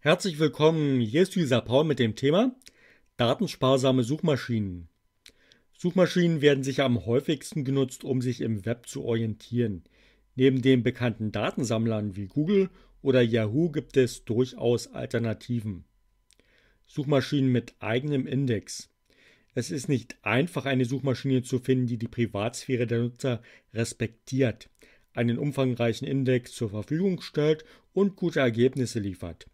Herzlich willkommen, hier ist Lisa Paul mit dem Thema Datensparsame Suchmaschinen. Suchmaschinen werden sicher am häufigsten genutzt, um sich im Web zu orientieren. Neben den bekannten Datensammlern wie Google oder Yahoo gibt es durchaus Alternativen. Suchmaschinen mit eigenem Index. Es ist nicht einfach, eine Suchmaschine zu finden, die die Privatsphäre der Nutzer respektiert, einen umfangreichen Index zur Verfügung stellt und gute Ergebnisse liefert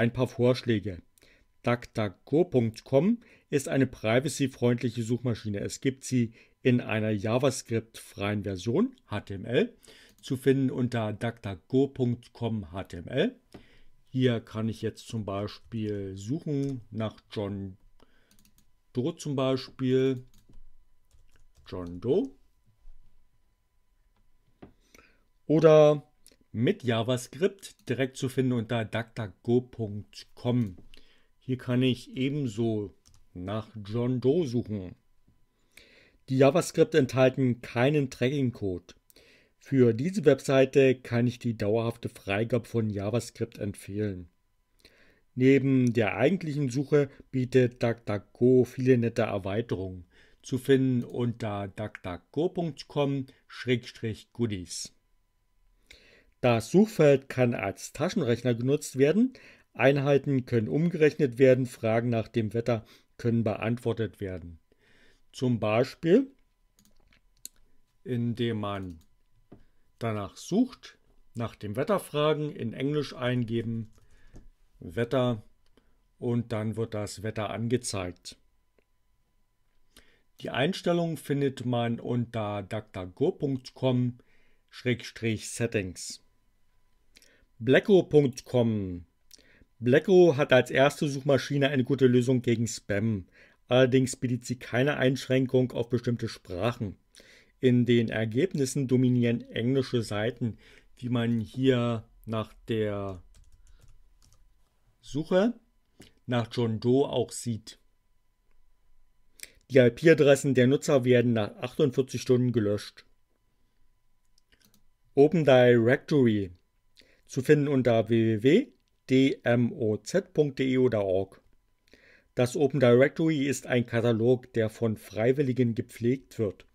ein paar Vorschläge. DuckDuckGo.com ist eine privacy-freundliche Suchmaschine. Es gibt sie in einer JavaScript-freien Version, HTML, zu finden unter DuckDuckGo.com HTML. Hier kann ich jetzt zum Beispiel suchen nach John Doe zum Beispiel. John Doe. Oder mit JavaScript direkt zu finden unter duckduckgo.com. Hier kann ich ebenso nach John Doe suchen. Die JavaScript enthalten keinen Tracking-Code. Für diese Webseite kann ich die dauerhafte Freigabe von JavaScript empfehlen. Neben der eigentlichen Suche bietet DuckDuckGo viele nette Erweiterungen, zu finden unter duckduckgo.com-goodies. Das Suchfeld kann als Taschenrechner genutzt werden. Einheiten können umgerechnet werden, Fragen nach dem Wetter können beantwortet werden. Zum Beispiel, indem man danach sucht, nach dem Wetterfragen in Englisch eingeben, Wetter und dann wird das Wetter angezeigt. Die Einstellung findet man unter drgocom settings Blacko.com Blacko hat als erste Suchmaschine eine gute Lösung gegen Spam. Allerdings bietet sie keine Einschränkung auf bestimmte Sprachen. In den Ergebnissen dominieren englische Seiten, wie man hier nach der Suche nach John Doe auch sieht. Die IP-Adressen der Nutzer werden nach 48 Stunden gelöscht. Open Directory zu finden unter www.dmoz.de oder org. Das Open Directory ist ein Katalog, der von Freiwilligen gepflegt wird.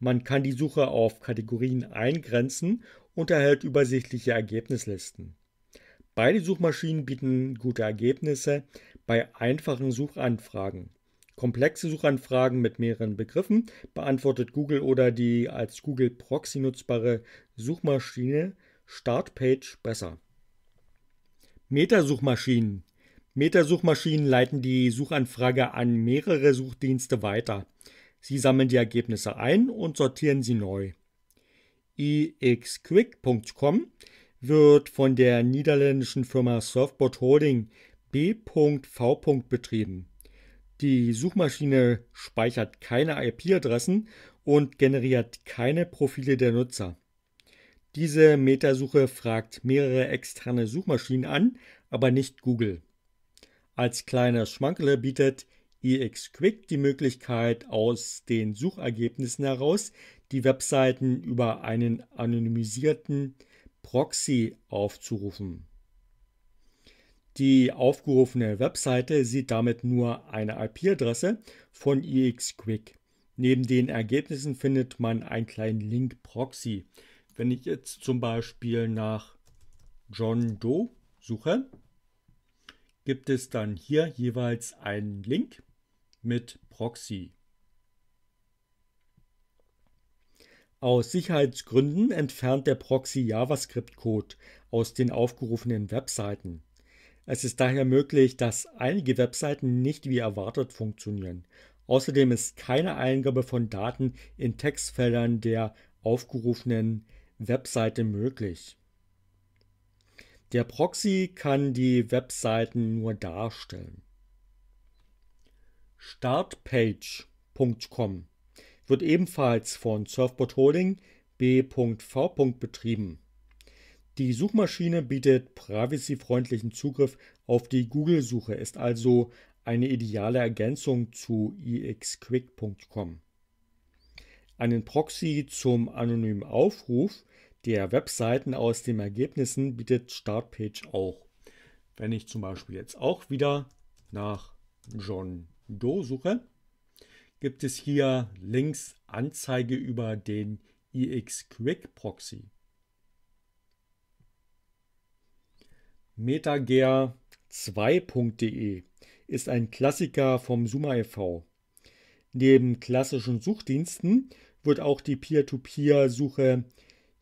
Man kann die Suche auf Kategorien eingrenzen und erhält übersichtliche Ergebnislisten. Beide Suchmaschinen bieten gute Ergebnisse bei einfachen Suchanfragen. Komplexe Suchanfragen mit mehreren Begriffen beantwortet Google oder die als Google Proxy nutzbare Suchmaschine Startpage besser. Metasuchmaschinen. Metasuchmaschinen leiten die Suchanfrage an mehrere Suchdienste weiter. Sie sammeln die Ergebnisse ein und sortieren sie neu. ixquick.com wird von der niederländischen Firma Surfboard Holding B.V. betrieben. Die Suchmaschine speichert keine IP-Adressen und generiert keine Profile der Nutzer. Diese Metasuche fragt mehrere externe Suchmaschinen an, aber nicht Google. Als kleines Schmankele bietet EXQuick die Möglichkeit, aus den Suchergebnissen heraus die Webseiten über einen anonymisierten Proxy aufzurufen. Die aufgerufene Webseite sieht damit nur eine IP-Adresse von EXQuick. Neben den Ergebnissen findet man einen kleinen Link Proxy. Wenn ich jetzt zum Beispiel nach John Doe suche, gibt es dann hier jeweils einen Link mit Proxy. Aus Sicherheitsgründen entfernt der Proxy JavaScript-Code aus den aufgerufenen Webseiten. Es ist daher möglich, dass einige Webseiten nicht wie erwartet funktionieren. Außerdem ist keine Eingabe von Daten in Textfeldern der aufgerufenen Webseiten. Webseite möglich. Der Proxy kann die Webseiten nur darstellen. Startpage.com wird ebenfalls von Surfboard Holding B.V. betrieben. Die Suchmaschine bietet privacy-freundlichen Zugriff auf die Google-Suche, ist also eine ideale Ergänzung zu ixquick.com. E einen Proxy zum anonymen Aufruf der Webseiten aus den Ergebnissen bietet Startpage auch. Wenn ich zum Beispiel jetzt auch wieder nach John Doe suche, gibt es hier links Anzeige über den IX e Quick Proxy. MetaGer2.de ist ein Klassiker vom Summa e.V. Neben klassischen Suchdiensten wird auch die Peer-to-Peer-Suche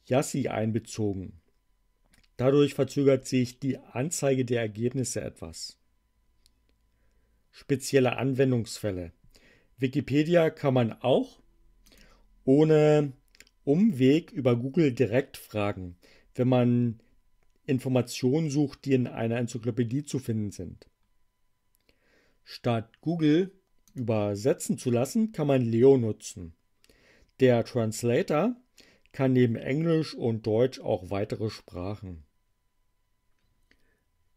Yassi einbezogen. Dadurch verzögert sich die Anzeige der Ergebnisse etwas. Spezielle Anwendungsfälle. Wikipedia kann man auch ohne Umweg über Google direkt fragen, wenn man Informationen sucht, die in einer Enzyklopädie zu finden sind. Statt Google übersetzen zu lassen, kann man Leo nutzen. Der Translator kann neben Englisch und Deutsch auch weitere Sprachen.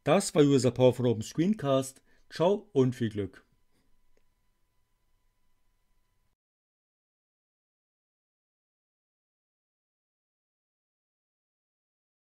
Das war User Power von Open Screencast. Ciao und viel Glück.